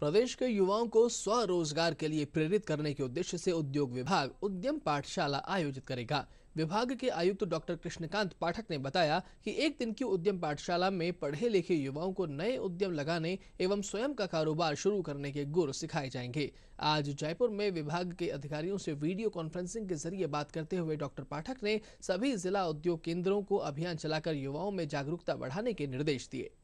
प्रदेश के युवाओं को स्वरोजगार के लिए प्रेरित करने के उद्देश्य से उद्योग विभाग उद्यम पाठशाला आयोजित करेगा विभाग के आयुक्त डॉक्टर कृष्णकांत पाठक ने बताया कि एक दिन की उद्यम पाठशाला में पढ़े लिखे युवाओं को नए उद्यम लगाने एवं स्वयं का कारोबार शुरू करने के गुर सिखाए जाएंगे आज जयपुर में विभाग के अधिकारियों से वीडियो कॉन्फ्रेंसिंग के जरिए बात करते हुए डॉक्टर पाठक ने सभी जिला उद्योग केंद्रों को अभियान चलाकर युवाओं में जागरूकता बढ़ाने के निर्देश दिए